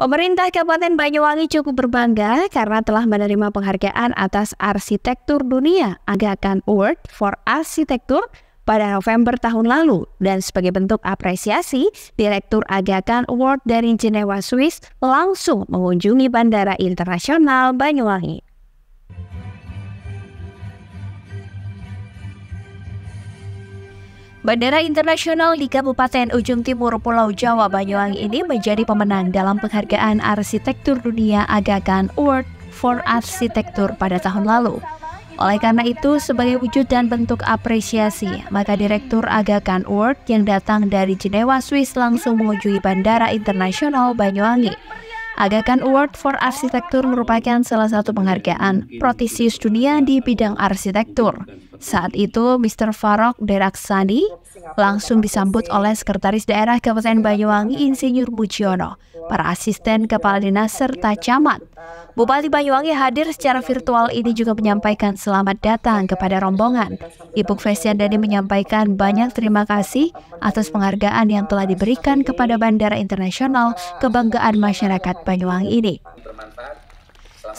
Pemerintah Kabupaten Banyuwangi cukup berbangga karena telah menerima penghargaan atas Arsitektur Dunia Agakan Award for Arsitektur pada November tahun lalu dan sebagai bentuk apresiasi, Direktur Agakan Award dari Jenewa, Swiss langsung mengunjungi Bandara Internasional Banyuwangi. Bandara Internasional di Kabupaten Ujung Timur Pulau Jawa Banyuwangi ini menjadi pemenang dalam penghargaan Arsitektur Dunia Agakan Award for Arsitektur pada tahun lalu. Oleh karena itu, sebagai wujud dan bentuk apresiasi, maka Direktur Agakan Award yang datang dari Jenewa, Swiss langsung mengunjungi Bandara Internasional Banyuwangi. Agakan Award for Arsitektur merupakan salah satu penghargaan protisius dunia di bidang arsitektur. Saat itu, Mr. Farok Deraksani langsung disambut oleh Sekretaris Daerah Kabupaten Banyuwangi Insinyur Mujiono, para asisten kepala dinas serta camat. Bupati Banyuwangi hadir secara virtual ini juga menyampaikan selamat datang kepada rombongan. Ibu Fesian Dani menyampaikan banyak terima kasih atas penghargaan yang telah diberikan kepada Bandara Internasional Kebanggaan Masyarakat Banyuwangi ini.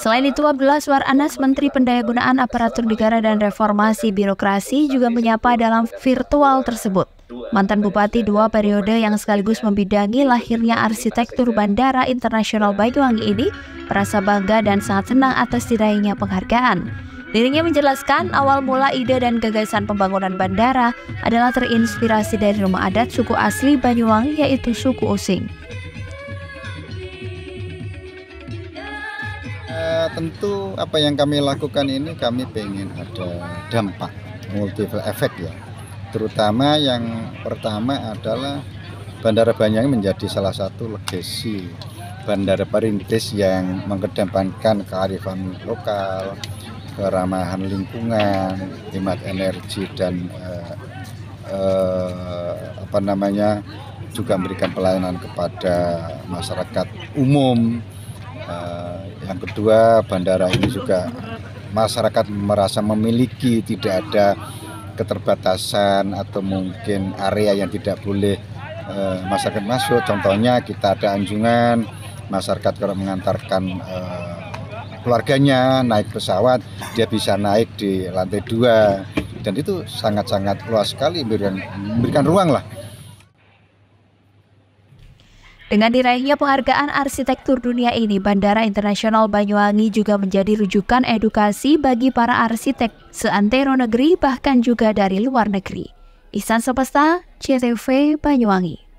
Selain itu, Abdullah Suar Anas, Menteri Pendayagunaan Aparatur Negara dan Reformasi Birokrasi juga menyapa dalam virtual tersebut. Mantan Bupati dua periode yang sekaligus membidangi lahirnya arsitektur Bandara Internasional Banyuwangi ini merasa bangga dan sangat senang atas diraihnya penghargaan. Dirinya menjelaskan awal mula ide dan gagasan pembangunan bandara adalah terinspirasi dari rumah adat suku asli Banyuwangi yaitu suku Osing. tentu apa yang kami lakukan ini kami ingin ada dampak multiple effect ya. Terutama yang pertama adalah Bandara Banyuwangi menjadi salah satu legasi bandara perintis yang mengedepankan kearifan lokal, keramahan lingkungan, hemat energi dan eh, eh, apa namanya juga memberikan pelayanan kepada masyarakat umum Eh, yang kedua bandara ini juga masyarakat merasa memiliki tidak ada keterbatasan atau mungkin area yang tidak boleh uh, masyarakat masuk contohnya kita ada anjungan masyarakat kalau mengantarkan uh, keluarganya naik pesawat dia bisa naik di lantai dua dan itu sangat-sangat luas sekali memberikan, memberikan ruang lah dengan diraihnya penghargaan arsitektur dunia ini, Bandara Internasional Banyuwangi juga menjadi rujukan edukasi bagi para arsitek seantero negeri bahkan juga dari luar negeri. Isan Sopesta, CTV Banyuwangi.